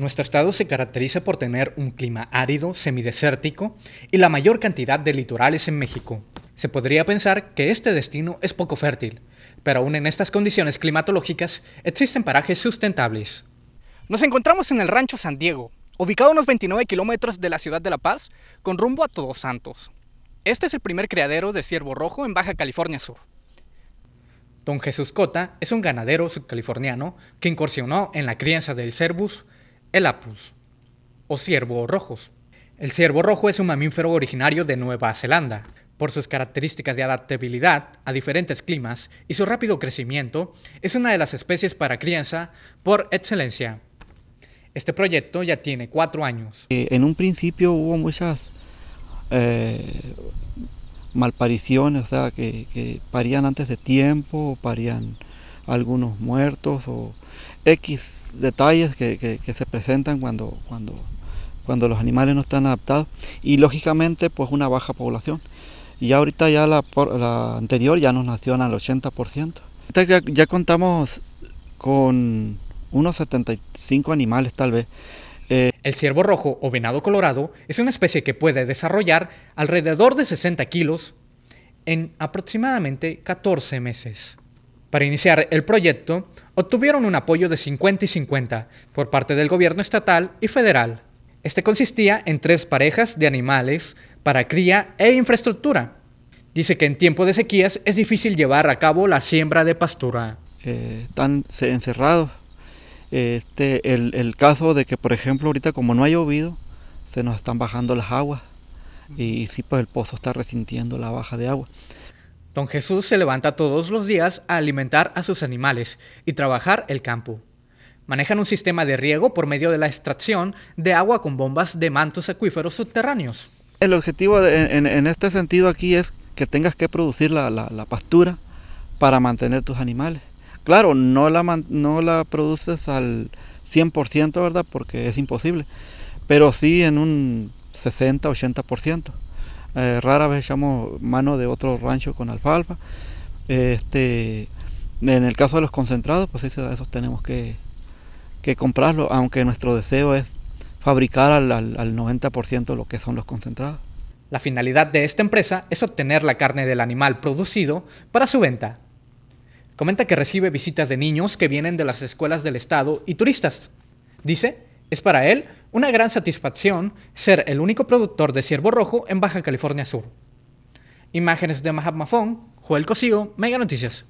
Nuestro estado se caracteriza por tener un clima árido, semidesértico y la mayor cantidad de litorales en México. Se podría pensar que este destino es poco fértil, pero aún en estas condiciones climatológicas existen parajes sustentables. Nos encontramos en el Rancho San Diego, ubicado a unos 29 kilómetros de la ciudad de La Paz, con rumbo a Todos Santos. Este es el primer criadero de ciervo rojo en Baja California Sur. Don Jesús Cota es un ganadero subcaliforniano que incursionó en la crianza del cervus el apus, o ciervo rojos. El ciervo rojo es un mamífero originario de Nueva Zelanda. Por sus características de adaptabilidad a diferentes climas y su rápido crecimiento, es una de las especies para crianza por excelencia. Este proyecto ya tiene cuatro años. Eh, en un principio hubo muchas eh, malpariciones, o sea, que, parían antes de tiempo, parían algunos muertos o X detalles que, se presentan cuando, cuando, cuando los animales no están adaptados y lógicamente pues una baja población. Y ahorita ya la, anterior ya nos nació al 80%. Ya, contamos con unos 75 animales tal vez. Eh, el ciervo rojo o venado colorado es una especie que puede desarrollar alrededor de 60 kilos en aproximadamente 14 meses. Para iniciar el proyecto, obtuvieron un apoyo de 50 y 50 por parte del gobierno estatal y federal. Este consistía en tres parejas de animales para cría e infraestructura. Dice que en tiempo de sequías es difícil llevar a cabo la siembra de pastura. están eh, encerrados. Este, el, caso de que, por ejemplo, ahorita como no ha llovido, se nos están bajando las aguas y, sí, pues el pozo está resintiendo la baja de agua. Don Jesús se levanta todos los días a alimentar a sus animales y trabajar el campo. Manejan un sistema de riego por medio de la extracción de agua con bombas de mantos acuíferos subterráneos. El objetivo en, este sentido aquí es que tengas que producir la, pastura para mantener tus animales. Claro, no la, no la produces al 100%, ¿verdad? Porque es imposible, pero sí en un 60, 80%. Eh, rara vez echamos mano de otro rancho con alfalfa. Este, en el caso de los concentrados, pues esos tenemos que, que comprarlos, aunque nuestro deseo es fabricar al, al, al 90% lo que son los concentrados. La finalidad de esta empresa es obtener la carne del animal producido para su venta. Comenta que recibe visitas de niños que vienen de las escuelas del estado y turistas. Dice, es para él una gran satisfacción ser el único productor de ciervo rojo en Baja California Sur. Imágenes de Mahatma Mafón, Joel Cosío, Mega Noticias.